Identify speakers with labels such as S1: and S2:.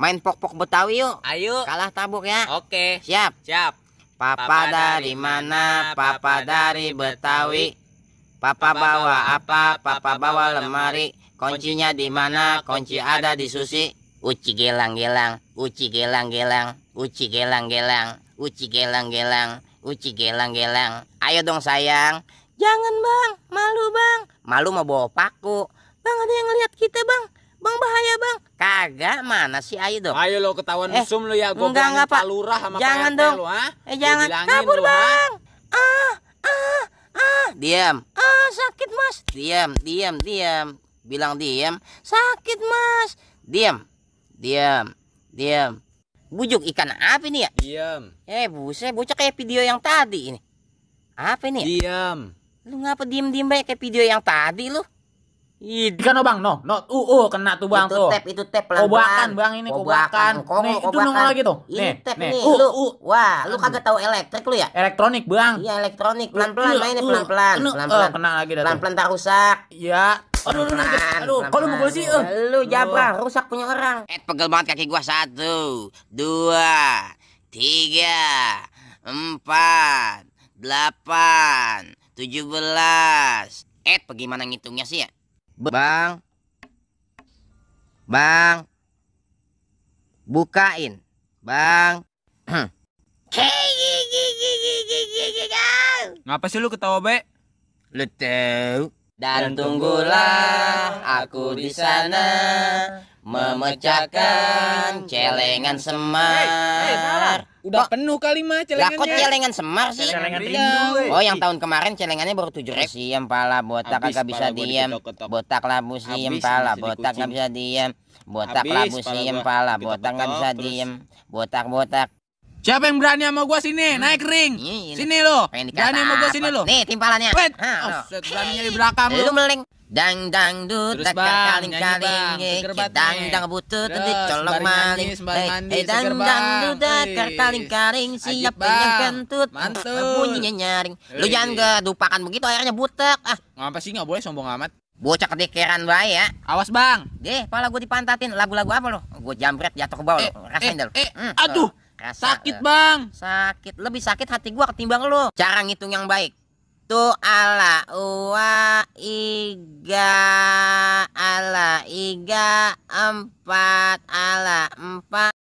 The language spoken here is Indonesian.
S1: Main pok-pok Betawi yuk. Ayo. Kalah tabuk ya. Oke. Siap. Siap. Papa, papa dari mana? Papa dari Betawi. Papa bawa apa? Papa bawa lemari. Kuncinya di mana? Kunci ada di Susi. Uci gelang-gelang, uci gelang-gelang, uci gelang-gelang, uci gelang-gelang, uci gelang-gelang. Ayo dong sayang. Jangan bang, malu bang. Malu mau bawa paku. Bang ada yang ngeliat kita bang kagak mana sih ayo dong ayo lo ketahuan eh, lo ya gue enggak enggak pak lurah sama jangan dong lo, ha? Ah. eh jangan kabur lo, ah. bang ah
S2: ah ah diam
S1: ah sakit mas diam diam diam bilang diam sakit mas diam diam diam bujuk ikan apa ini ya diam eh buset bocah kayak video yang tadi ini apa ini ya? diam lu ngapa diem diem baik kayak video yang tadi lu Ih, kan obang, no, no, uh, uh kena tuh bang itu tuh. Tap, itu tap pelan -pelan. Kobakan bang ini kobakan. Kongol, nih, kobakan. itu nongol lagi tuh. Ini nih, tap nih. Uh, lu, uh. Wah, lu kagak tahu elektrik lu ya? Elektronik bang. Iya elektronik, iya, pelan pelan uh, mainnya pelan pelan. Uh, pelan pelan. Uh, kena lagi dah. Pelan pelan tak rusak. Iya. Aduh, aduh, aduh, aduh, kalau mukul sih, uh. lu jabang, rusak punya orang. Eh, pegel banget kaki gua satu, dua, tiga, empat, delapan, tujuh belas. Eh, bagaimana ngitungnya sih ya? Bang. Bang. Bukain. Bang. Ngapa sih lu ketawa, Be? Lu tahu. Dan tunggulah aku di sana
S2: memecahkan
S1: celengan semar. Hey, hey, Udah Kok? penuh kali mah celengannya. Lah kok celengan semar sih? Celengan iya. rindu. Oh, yang tahun kemarin celengannya baru 7 ribu. siem pala botak kagak bisa diam. Botak labu siem pala botak enggak bisa diam. Botak labu siem pala botak enggak bisa diam. Botak-botak. Siapa yang berani sama gua sini? Hmm. Naik ring. Iya, iya. Sini lo. Berani sama gua sini lo. Nih timpalannya. Wait. Ha, oh, di belakang eh, lu. Lu meleng. Dang dang du tak kaling kaling eh, dang dang butut tadi eh, colok maling eh, eh dang dang du tak kaling kaling siap yang kentut bunyinya nyaring lu iya, jangan iya. dupakan begitu akhirnya butek ah ngapa sih nggak boleh sombong amat bocah kedekeran bae ya awas bang deh pala gue dipantatin lagu-lagu apa lo gue jambret jatuh ke bawah rasain dulu lo eh, hmm, aduh Rasa, sakit bang sakit lebih sakit hati gua ketimbang lo cara ngitung yang baik tu ala uwa iga ala iga empat ala empat